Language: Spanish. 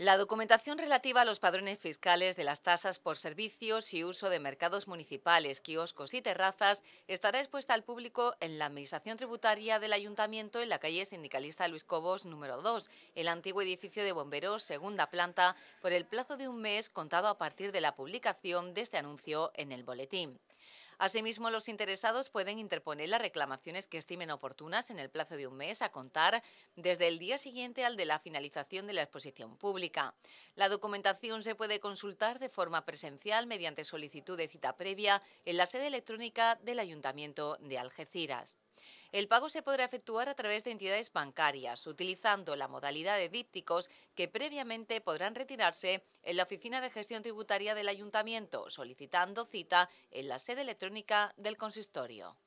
La documentación relativa a los padrones fiscales de las tasas por servicios y uso de mercados municipales, kioscos y terrazas estará expuesta al público en la Administración Tributaria del Ayuntamiento en la calle Sindicalista Luis Cobos número 2, el antiguo edificio de bomberos segunda planta, por el plazo de un mes contado a partir de la publicación de este anuncio en el boletín. Asimismo, los interesados pueden interponer las reclamaciones que estimen oportunas en el plazo de un mes a contar desde el día siguiente al de la finalización de la exposición pública. La documentación se puede consultar de forma presencial mediante solicitud de cita previa en la sede electrónica del Ayuntamiento de Algeciras. El pago se podrá efectuar a través de entidades bancarias, utilizando la modalidad de dípticos que previamente podrán retirarse en la Oficina de Gestión Tributaria del Ayuntamiento, solicitando cita en la sede electrónica del consistorio.